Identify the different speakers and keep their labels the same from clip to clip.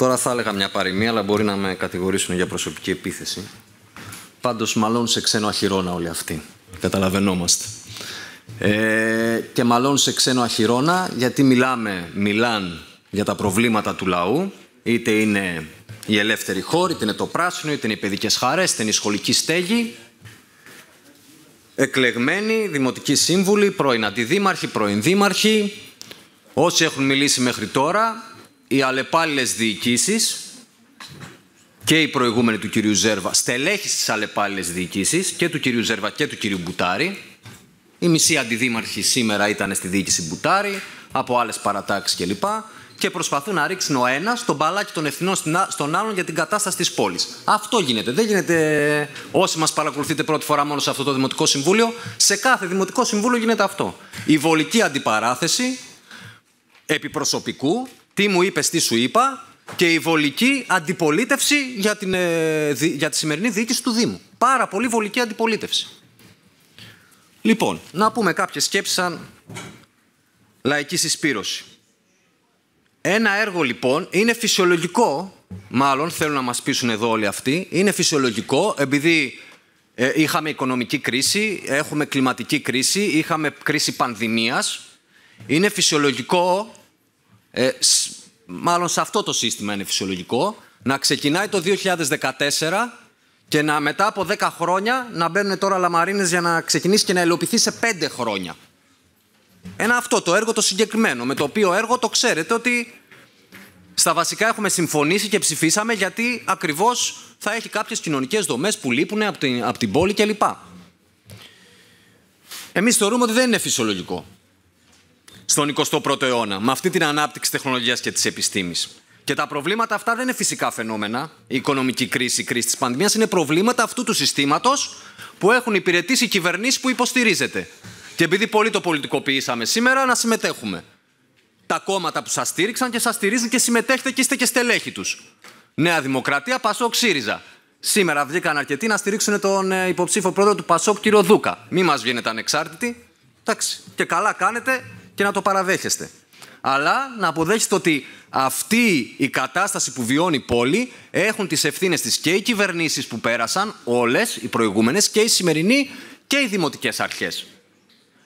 Speaker 1: Τώρα θα έλεγα μια παροιμία, αλλά μπορεί να με κατηγορήσουν για προσωπική επίθεση. Πάντως, μάλλον σε ξένο αχυρώνα όλοι αυτοί. Καταλαβαίνόμαστε. Ε, και μάλλον σε ξένο αχυρώνα, γιατί μιλάμε, μιλάν για τα προβλήματα του λαού, είτε είναι η ελεύθερη χώρη, είτε είναι το πράσινο, είτε είναι οι παιδικές χαρές, είτε είναι η σχολική στέγη. Εκλεγμένοι, δημοτικοί σύμβουλοι, πρώην αντιδήμαρχοι, πρώην δήμαρχοι, όσοι έχουν μιλήσει μέχρι τώρα, οι αλλεπάλληλες διοικήσεις και η προηγούμενη του κυρίου Ζέρβα στελέχη στις αλλεπάλληλες διοικήσεις και του κυρίου Ζέρβα και του κυρίου Μπουτάρη. Η μισή αντιδήμαρχη σήμερα ήταν στη διοίκηση Μπουτάρη, από άλλες παρατάξεις κλπ. Και προσπαθούν να ρίξουν ο ένας τον μπαλάκι των ευθυνών στον άλλον για την κατάσταση της πόλης. Αυτό γίνεται. Δεν γίνεται. Ε, όσοι μας παρακολουθείτε πρώτη φορά μόνο σε αυτό το Δημοτικό Συμβούλιο, σε κάθε Δημοτικό Συμβούλιο γίνεται αυτό. Η βολική αντιπαράθεση επιπροσωπικού τι μου είπες, τι σου είπα και η βολική αντιπολίτευση για, την, ε, για τη σημερινή διοίκηση του Δήμου. Πάρα πολύ βολική αντιπολίτευση. Λοιπόν, να πούμε κάποιες σκέψεις σαν λαϊκή συσπήρωση. Ένα έργο λοιπόν είναι φυσιολογικό, μάλλον θέλουν να μας πείσουν εδώ όλοι αυτοί, είναι φυσιολογικό επειδή ε, είχαμε οικονομική κρίση, έχουμε κλιματική κρίση, είχαμε κρίση πανδημίας. Είναι φυσιολογικό ε, μάλλον σε αυτό το σύστημα είναι φυσιολογικό, να ξεκινάει το 2014 και να μετά από 10 χρόνια να μπαίνουν τώρα λαμαρίνες για να ξεκινήσει και να υλοποιηθεί σε 5 χρόνια. Ένα αυτό το έργο το συγκεκριμένο, με το οποίο έργο το ξέρετε ότι στα βασικά έχουμε συμφωνήσει και ψηφίσαμε γιατί ακριβώς θα έχει κάποιες κοινωνικές δομές που λείπουν από την, από την πόλη κλπ. Εμείς θεωρούμε ότι δεν είναι φυσιολογικό στον 21ο αιώνα, με αυτή την ανάπτυξη τεχνολογίας και της επιστήμης. Και τα προβλήματα αυτά δεν είναι φυσικά φαινόμενα. Η οικονομική κρίση, η κρίση της πανδημίας είναι προβλήματα αυτού του συστήματος που έχουν υπηρετήσει οι κυβερνήσεις που υποστηρίζετε. Και επειδή πολύ το πολιτικοποιήσαμε σήμερα, να συμμετέχουμε. Τα κόμματα που σας στήριξαν και σας στηρίζουν και συμμετέχετε και είστε και στελέχοι τους. Νέα Δημοκρατία, Πασόκ, ΣΥΡΙΖΑ. Σήμερα βγήκαν αρκετοί να στηρίξουν τον ε, υποψήφιο πρόεδρο του Πασόκ, κύριο Δούκα. Μη μας βγαίνετε ανεξάρτητοι. Εντάξει, και καλά κάνετε και να το παραδέχεστε. Αλλά να αποδέχεστε ότι αυτή η κατάσταση που βιώνει η πόλη έχουν τις ευθύνες της και οι κυβερνήσεις που πέρασαν, όλες οι προηγούμενες και οι σημερινοί και οι δημοτικές αρχές.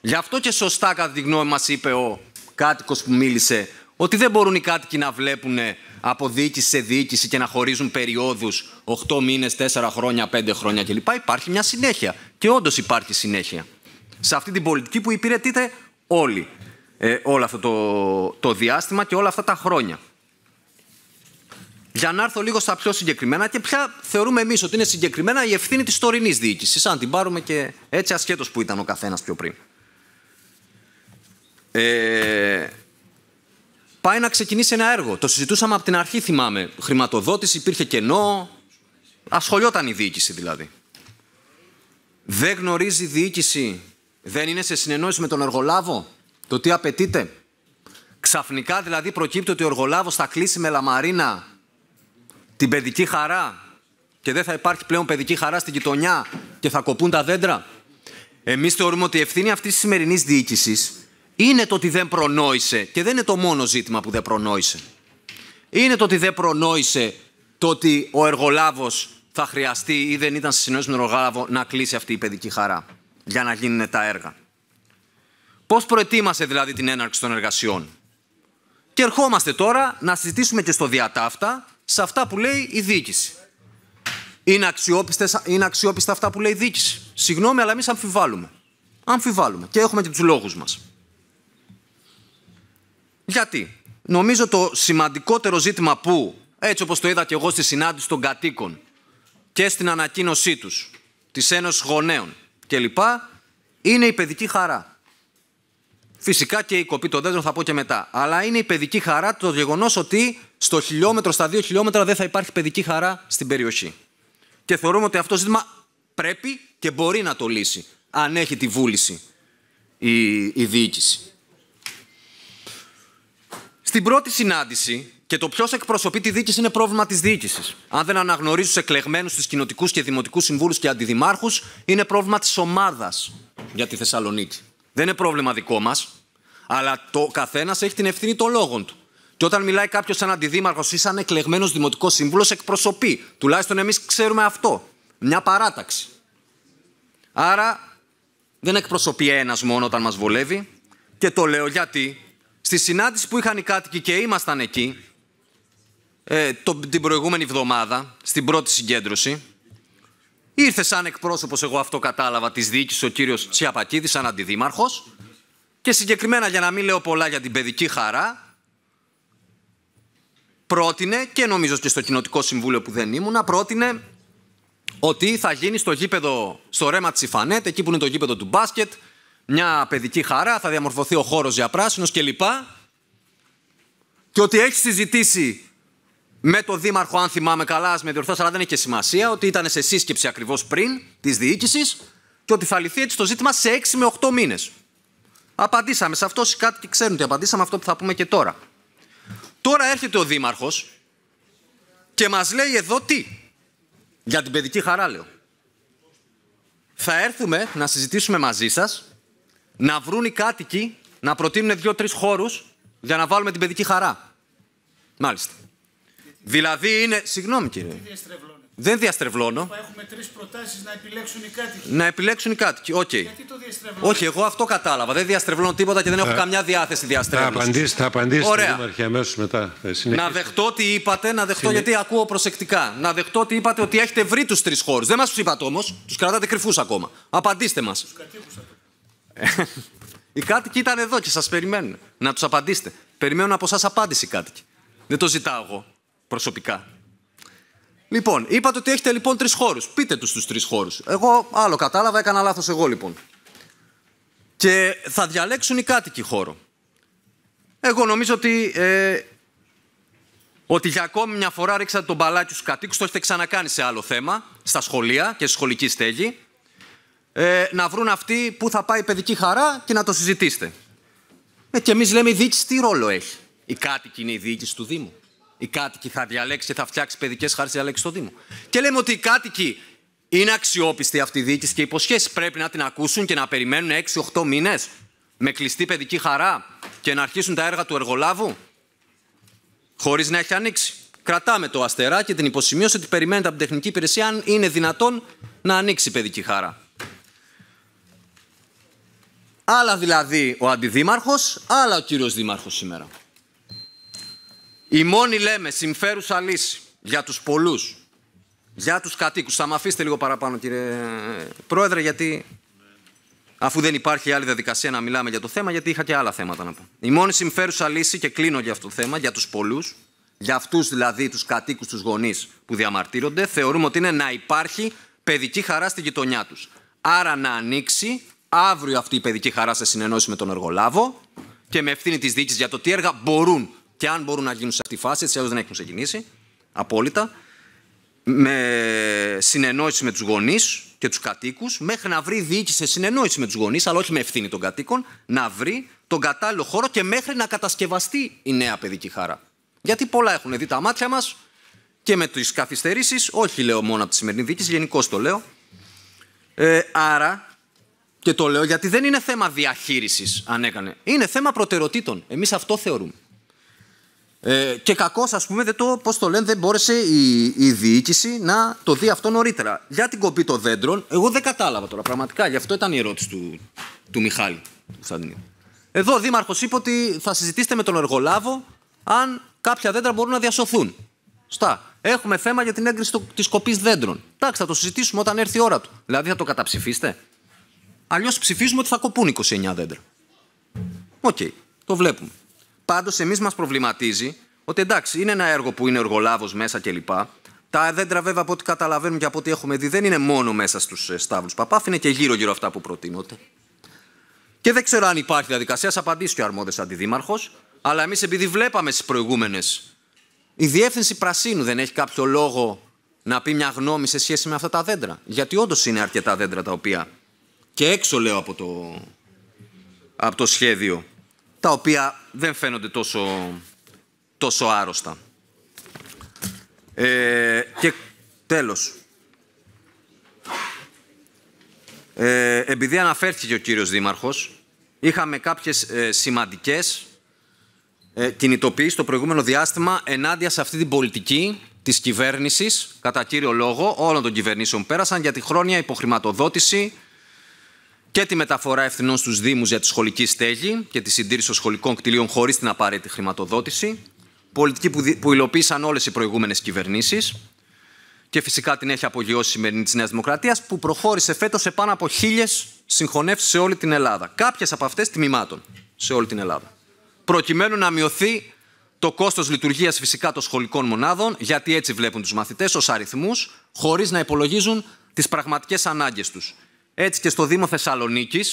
Speaker 1: Γι' αυτό και σωστά κατά τη γνώμη μας είπε ο κάτοικος που μίλησε ότι δεν μπορούν οι κάτοικοι να βλέπουν από διοίκηση σε διοίκηση και να χωρίζουν περιόδους 8 μήνες, 4 χρόνια, 5 χρόνια κλπ. Υπάρχει μια συνέχεια. Και όντως υπάρχει συνέχεια. Σε αυτή την πολιτική που υπηρετείτε όλοι ε, όλο αυτό το, το διάστημα και όλα αυτά τα χρόνια. Για να έρθω λίγο στα πιο συγκεκριμένα και ποια θεωρούμε εμείς ότι είναι συγκεκριμένα η ευθύνη της τωρινής διοίκησης, αν την πάρουμε και έτσι ασχέτως που ήταν ο καθένας πιο πριν. Ε, πάει να ξεκινήσει ένα έργο. Το συζητούσαμε από την αρχή, θυμάμαι. Χρηματοδότηση, υπήρχε κενό. Ασχολιόταν η διοίκηση δηλαδή. Δεν γνωρίζει η διοίκηση, δεν είναι σε συνεννόηση με τον εργολάβο, το τι απαιτείται. Ξαφνικά δηλαδή προκύπτει ότι ο εργολάβος θα κλείσει με λαμαρίνα την παιδική χαρά και δεν θα υπάρχει πλέον παιδική χαρά στην γειτονιά και θα κοπούν τα δέντρα. Εμείς θεωρούμε ότι η ευθύνη αυτής της σημερινής διοίκησης είναι το ότι δεν προνόησε και δεν είναι το μόνο ζήτημα που δεν προνόησε. Είναι το ότι δεν προνόησε το ότι ο εργολάβος θα χρειαστεί ή δεν ήταν σε συνέχεια με τον εργολάβο να κλείσει αυτή η παιδική χαρά για να γίνουν τα έργα. Πώς προετοίμασε δηλαδή την έναρξη των εργασιών. Και ερχόμαστε τώρα να συζητήσουμε και στο διατάφτα σε αυτά που λέει η διοίκηση. Είναι, αξιόπιστες, είναι αξιόπιστα αυτά που λέει η διοίκηση. Συγγνώμη, αλλά εμείς αμφιβάλλουμε. Αμφιβάλλουμε. Και έχουμε και τους λόγους μας. Γιατί νομίζω το σημαντικότερο ζήτημα που, έτσι όπως το είδα και εγώ στη συνάντηση των κατοίκων και στην ανακοίνωσή τους, της Ένωσης Γονέων κλπ, είναι η παιδική χαρά. Φυσικά και η κοπή των δέντρων θα πω και μετά. Αλλά είναι η παιδική χαρά το γεγονός ότι στο χιλιόμετρο, στα δύο χιλιόμετρα δεν θα υπάρχει παιδική χαρά στην περιοχή. Και θεωρούμε ότι αυτό το ζήτημα πρέπει και μπορεί να το λύσει, αν έχει τη βούληση η, η διοίκηση. Στην πρώτη συνάντηση, και το ποιος εκπροσωπεί τη διοίκηση είναι πρόβλημα της διοίκησης. Αν δεν αναγνωρίζει τους εκλεγμένους, τους κοινοτικούς και δημοτικούς συμβούλους και αντιδημάρχους, είναι πρόβλημα της ομάδας για τη Θεσσαλονίκη. Δεν είναι πρόβλημα δικό μας. Αλλά το καθένας έχει την ευθύνη των λόγων του. Και όταν μιλάει κάποιος σαν αντιδήμαρχος ή σαν εκλεγμένος δημοτικός σύμβουλος, εκπροσωπεί. Τουλάχιστον εμείς ξέρουμε αυτό. Μια παράταξη. Άρα δεν εκπροσωπεί ένας μόνο όταν μας βολεύει. Και το λέω γιατί στη συνάντηση που είχαν οι κάτοικοι και ήμασταν εκεί ε, το, την προηγούμενη εβδομάδα, στην πρώτη συγκέντρωση, Ήρθε σαν εκπρόσωπος, εγώ αυτό κατάλαβα, της διοίκησης ο κύριος Τσιαπακίδης, σαν αντιδήμαρχος. Και συγκεκριμένα, για να μην λέω πολλά για την παιδική χαρά, πρότεινε και νομίζω και στο κοινοτικό συμβούλιο που δεν ήμουνα, πρότεινε ότι θα γίνει στο γήπεδο, στο ρέμα της Ιφανέτ, εκεί που είναι το γήπεδο του μπάσκετ, μια παιδική χαρά, θα διαμορφωθεί ο χώρος για πράσινο κλπ. και ότι έχει συζητήσει με το Δήμαρχο, αν θυμάμαι καλά, ας με διορθώσει, αλλά δεν έχει και σημασία, ότι ήταν σε σύσκεψη ακριβώς πριν της διοίκησης και ότι θα λυθεί έτσι το ζήτημα σε 6 με 8 μήνες. Απαντήσαμε σε αυτό, κάτι και ξέρουν ότι απαντήσαμε αυτό που θα πούμε και τώρα. Τώρα έρχεται ο Δήμαρχος και μας λέει εδώ τι. Για την παιδική χαρά, λέω. Θα έρθουμε να συζητήσουμε μαζί σας, να βρουν οι κάτοικοι να προτείνουν δύο-τρει χώρους για να βάλουμε την παιδική χαρά. Μάλιστα. Δηλαδή είναι. Συγγνώμη κύριε. Δεν διαστρεβλώνω. Έχουμε τρεις προτάσεις να επιλέξουν οι κάτοικοι. Να επιλέξουν οι κάτοικοι. Okay. Γιατί το διαστρεβλώνω. Όχι, εγώ αυτό κατάλαβα. Δεν διαστρεβλώνω τίποτα και δεν έχω θα... Ε. καμιά διάθεση διαστρέβλωση. Θα απαντήσεις, θα απαντήσεις Ωραία. Δήμαρχη, αμέσως μετά. Ε, να δεχτώ τι είπατε, να δεχτώ Συνε... γιατί ακούω προσεκτικά. Να δεχτώ τι είπατε ότι έχετε βρει τους τρεις χώρους. Δεν μας τους είπατε όμως. Τους κρατάτε κρυφούς ακόμα. Απαντήστε μας. οι κάτοικοι ήταν εδώ και σας περιμένουν. Να τους απαντήσετε. Περιμένουν από εσά απάντηση οι κάτοικοι. Δεν το ζητάω εγώ προσωπικά. Λοιπόν, είπατε ότι έχετε λοιπόν τρεις χώρους. Πείτε τους τους τρεις χώρους. Εγώ άλλο κατάλαβα, έκανα λάθος εγώ λοιπόν. Και θα διαλέξουν οι κάτοικοι χώρο. Εγώ νομίζω ότι, ε, ότι για ακόμη μια φορά ρίξατε τον μπαλάκι στους κατοίκους. Το έχετε ξανακάνει σε άλλο θέμα, στα σχολεία και στη σχολική στέγη. Ε, να βρουν αυτοί που θα πάει η παιδική χαρά και να το συζητήσετε. Ε, και εμείς λέμε η διοίκηση τι ρόλο έχει. Η κάτοικη είναι η διοίκηση του Δήμου οι κάτοικοι θα διαλέξει και θα φτιάξει παιδικές χάρτε διαλέξει στο Δήμο. Και λέμε ότι οι κάτοικοι είναι αξιόπιστοι αυτή η διοίκηση και οι υποσχέσεις πρέπει να την ακούσουν και να περιμένουν 6-8 μήνες με κλειστή παιδική χαρά και να αρχίσουν τα έργα του εργολάβου χωρίς να έχει ανοίξει. Κρατάμε το αστερά και την υποσημείωση ότι περιμένετε από την τεχνική υπηρεσία αν είναι δυνατόν να ανοίξει η παιδική χαρά. Άλλα δηλαδή ο αντιδήμαρχος, άλλα ο κύριος δήμαρχος σήμερα. Η μόνη λέμε συμφέρουσα λύση για τους πολλούς, για τους κατοίκους. Θα με αφήσετε λίγο παραπάνω κύριε Πρόεδρε γιατί αφού δεν υπάρχει άλλη διαδικασία να μιλάμε για το θέμα γιατί είχα και άλλα θέματα να πω. Η μόνη συμφέρουσα λύση και κλείνω για αυτό το θέμα για τους πολλούς, για αυτούς δηλαδή τους κατοίκους, τους γονείς που διαμαρτύρονται θεωρούμε ότι είναι να υπάρχει παιδική χαρά στη γειτονιά τους. Άρα να ανοίξει αύριο αυτή η παιδική χαρά σε συνεννόηση με τον εργολάβο και με ευθύνη της δίκη για το τι έργα μπορούν και αν μπορούν να γίνουν σε αυτή τη φάση, έτσι δεν έχουν ξεκινήσει, απόλυτα, με συνεννόηση με τους γονείς και τους κατοίκους, μέχρι να βρει διοίκηση σε συνεννόηση με τους γονείς, αλλά όχι με ευθύνη των κατοίκων, να βρει τον κατάλληλο χώρο και μέχρι να κατασκευαστεί η νέα παιδική χαρά. Γιατί πολλά έχουν δει τα μάτια μας και με τις καθυστερήσεις, όχι λέω μόνο από τη σημερινή διοίκηση, γενικώ το λέω. Ε, άρα, και το λέω γιατί δεν είναι θέμα διαχείρισης αν έκανε. Είναι θέμα προτεραιοτήτων. Εμείς αυτό θεωρούμε. Ε, και κακώς, ας πούμε, δεν το, πώς το λένε, δεν μπόρεσε η, η διοίκηση να το δει αυτό νωρίτερα. Για την κοπή των δέντρων, εγώ δεν κατάλαβα τώρα πραγματικά. Γι' αυτό ήταν η ερώτηση του, του Μιχάλη του Εδώ ο Δήμαρχος είπε ότι θα συζητήσετε με τον εργολάβο αν κάποια δέντρα μπορούν να διασωθούν. Στα. Έχουμε θέμα για την έγκριση της κοπής δέντρων. Εντάξει, θα το συζητήσουμε όταν έρθει η ώρα του. Δηλαδή θα το καταψηφίσετε. Αλλιώς ψηφίζουμε ότι θα κοπούν 29 δέντρα. Οκ. Το βλέπουμε. Πάντως, εμείς μας προβληματίζει ότι εντάξει, είναι ένα έργο που είναι εργολάβο μέσα κλπ. Τα δέντρα, βέβαια, από ό,τι καταλαβαίνουμε και από ό,τι έχουμε δει, δεν είναι μόνο μέσα στους ε, στάβλους Παπάφ, είναι και γύρω-γύρω αυτά που προτείνονται. Και δεν ξέρω αν υπάρχει διαδικασία, θα απαντήσει και ο αρμόδιος αντιδήμαρχος. Αλλά εμείς, επειδή βλέπαμε στις προηγούμενες, η διεύθυνση Πρασίνου δεν έχει κάποιο λόγο να πει μια γνώμη σε σχέση με αυτά τα δέντρα. Γιατί όντως είναι αρκετά δέντρα τα οποία. και έξω λέω από το, από το σχέδιο τα οποία δεν φαίνονται τόσο, τόσο άρρωστα. Ε, και τέλος. Ε, επειδή αναφέρθηκε ο κύριος Δήμαρχος, είχαμε κάποιες ε, σημαντικές ε, κινητοποιήσεις το προηγούμενο διάστημα ενάντια σε αυτή την πολιτική της κυβέρνησης, κατά κύριο λόγο, όλων των κυβερνήσεων πέρασαν για τη χρόνια υποχρηματοδότηση και τη μεταφορά ευθυνών στους Δήμους για τη σχολική στέγη και τη συντήρηση των σχολικών κτηρίων χωρίς την απαραίτητη χρηματοδότηση, πολιτική που, υλοποίησαν όλες οι προηγούμενες κυβερνήσεις και φυσικά την έχει απογειώσει η σημερινή της Νέας Δημοκρατίας που προχώρησε φέτος σε πάνω από χίλιες συγχωνεύσεις σε όλη την Ελλάδα. Κάποιες από αυτές τιμημάτων σε όλη την Ελλάδα. Προκειμένου να μειωθεί το κόστος λειτουργίας φυσικά των σχολικών μονάδων, γιατί έτσι βλέπουν τους μαθητές ως αριθμούς, χωρίς να υπολογίζουν τις πραγματικές ανάγκες τους έτσι και στο Δήμο Θεσσαλονίκης.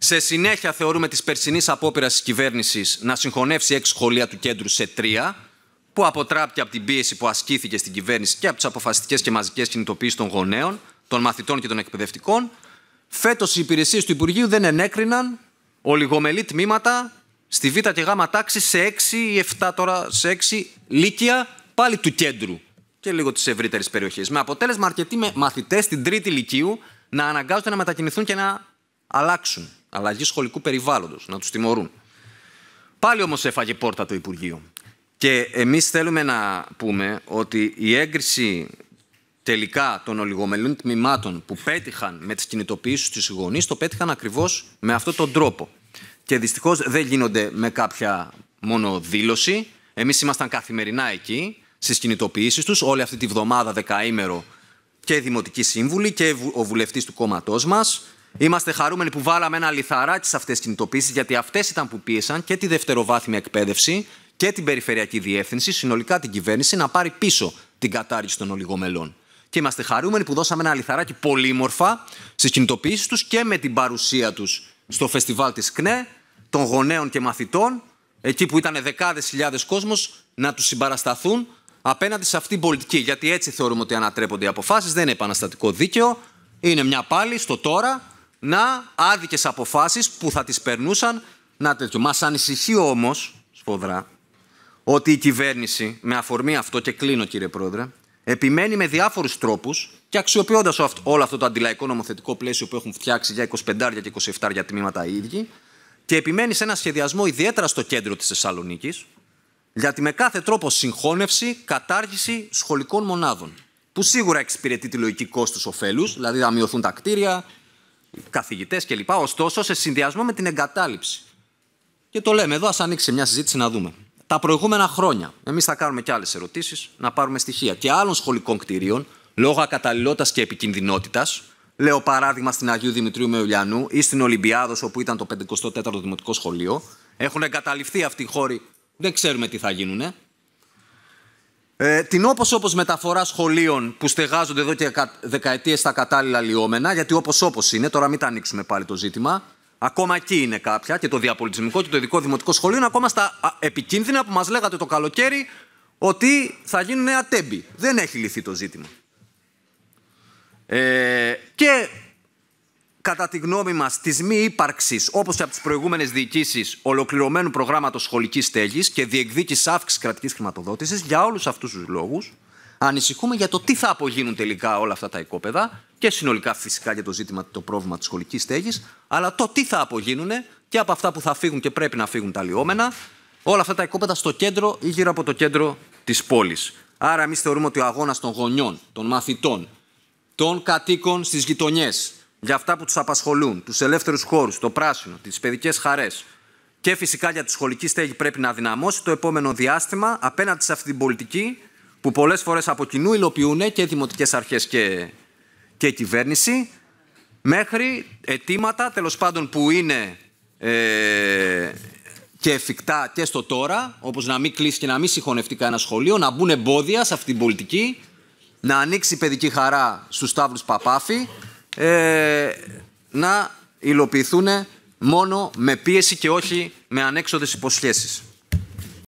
Speaker 1: Σε συνέχεια θεωρούμε τη περσινή απόπειρα της κυβέρνησης να συγχωνεύσει έξι σχολεία του κέντρου σε τρία, που αποτράπηκε από την πίεση που ασκήθηκε στην κυβέρνηση και από τις αποφασιστικές και μαζικές κινητοποίησεις των γονέων, των μαθητών και των εκπαιδευτικών. Φέτος οι υπηρεσίες του Υπουργείου δεν ενέκριναν ολιγομελή τμήματα στη Β και Γ τάξη σε 6 ή 7 τώρα, σε έξι λύκεια πάλι του κέντρου και λίγο τη ευρύτερη περιοχή. Με αποτέλεσμα αρκετοί μαθητές στην τρίτη λυκείου να αναγκάζονται να μετακινηθούν και να αλλάξουν. Αλλαγή σχολικού περιβάλλοντος, να τους τιμωρούν. Πάλι όμως έφαγε πόρτα το Υπουργείο. Και εμείς θέλουμε να πούμε ότι η έγκριση τελικά των ολιγομελών τμήματων που πέτυχαν με τις κινητοποιήσεις τους γονείς, το πέτυχαν ακριβώς με αυτόν τον τρόπο. Και δυστυχώς δεν γίνονται με κάποια μόνο δήλωση. Εμείς ήμασταν καθημερινά εκεί στις κινητοποιήσεις τους, όλη αυτή τη βδομάδα δεκαήμερο και οι δημοτικοί σύμβουλοι και ο βουλευτής του κόμματός μας. Είμαστε χαρούμενοι που βάλαμε ένα λιθαράκι σε αυτέ τι κινητοποίησεις, γιατί αυτές ήταν που πίεσαν και τη δευτεροβάθμια εκπαίδευση και την περιφερειακή διεύθυνση, συνολικά την κυβέρνηση, να πάρει πίσω την κατάργηση των ολιγομελών. Και είμαστε χαρούμενοι που δώσαμε ένα λιθαράκι πολύμορφα στις κινητοποιήσει τους και με την παρουσία τους στο φεστιβάλ της ΚΝΕ, των γονέων και μαθητών, εκεί που ήταν δεκάδες χιλιάδες κόσμος, να τους συμπαρασταθούν απέναντι σε αυτή την πολιτική. Γιατί έτσι θεωρούμε ότι ανατρέπονται οι αποφάσεις, δεν είναι επαναστατικό δίκαιο. Είναι μια πάλι στο τώρα να άδικες αποφάσεις που θα τις περνούσαν να τέτοιο. Μας ανησυχεί όμως, σφοδρά, ότι η κυβέρνηση, με αφορμή αυτό και κλείνω κύριε Πρόεδρε, επιμένει με διάφορους τρόπους και αξιοποιώντας όλο αυτό το αντιλαϊκό νομοθετικό πλαίσιο που έχουν φτιάξει για 25 και 27 για τμήματα οι ίδιοι, και επιμένει σε ένα σχεδιασμό ιδιαίτερα στο κέντρο της Θεσσαλονίκης, γιατί με κάθε τρόπο συγχώνευση, κατάργηση σχολικών μονάδων. Που σίγουρα εξυπηρετεί τη λογική κόστου-οφέλου, δηλαδή να μειωθούν τα κτίρια, καθηγητές κλπ. Ωστόσο, σε συνδυασμό με την εγκατάλειψη. Και το λέμε εδώ, ας ανοίξει μια συζήτηση να δούμε. Τα προηγούμενα χρόνια, εμείς θα κάνουμε και άλλες ερωτήσεις, να πάρουμε στοιχεία και άλλων σχολικών κτηρίων, λόγω ακαταλληλότητας και επικινδυνότητας. Λέω παράδειγμα στην Αγίου Δημητρίου Μεουλιανού ή στην Ολυμπιάδος, όπου ήταν το 54ο Δημοτικό Σχολείο. Έχουν εγκαταληφθεί αυτοί οι χώροι δεν ξέρουμε τι θα γίνουνε. Ε, την όπως όπως μεταφορά σχολείων που στεγάζονται εδώ και δεκαετίες στα κατάλληλα λιώμενα, γιατί όπως όπως είναι, τώρα μην τα ανοίξουμε πάλι το ζήτημα, ακόμα εκεί είναι κάποια και το διαπολιτισμικό και το ειδικό δημοτικό σχολείο ακόμα στα επικίνδυνα που μας λέγατε το καλοκαίρι ότι θα γίνουν νέα τέμπη. Δεν έχει λυθεί το ζήτημα. Ε, και κατά τη γνώμη μας, της μη ύπαρξης, όπως και από τις προηγούμενες διοικήσεις, ολοκληρωμένου προγράμματος σχολικής στέγης και διεκδίκηση αύξησης κρατικής χρηματοδότησης, για όλους αυτούς τους λόγους, ανησυχούμε για το τι θα απογίνουν τελικά όλα αυτά τα οικόπεδα και συνολικά φυσικά για το ζήτημα, το πρόβλημα της σχολικής στέγης, αλλά το τι θα απογίνουν και από αυτά που θα φύγουν και πρέπει να φύγουν τα λιόμενα, όλα αυτά τα οικόπεδα στο κέντρο ή γύρω από το κέντρο της πόλης. Άρα, εμείς θεωρούμε ότι ο αγώνας των γονιών, των μαθητών, των κατοίκων στις γειτονιές, για αυτά που τους απασχολούν, τους ελεύθερους χώρους, το πράσινο, τις παιδικές χαρές και φυσικά για τη σχολική στέγη πρέπει να δυναμώσει το επόμενο διάστημα απέναντι σε αυτή την πολιτική που πολλές φορές από κοινού υλοποιούν και δημοτικές αρχές και, και κυβέρνηση μέχρι αιτήματα τέλος πάντων που είναι ε, και εφικτά και στο τώρα, όπως να μην κλείσει και να μην συγχωνευτεί κανένα σχολείο, να μπουν εμπόδια σε αυτή την πολιτική, να ανοίξει η παιδική χαρά στους Σταύρους Παπάφη, ε, να υλοποιηθούν μόνο με πίεση και όχι με ανέξοδες υποσχέσεις.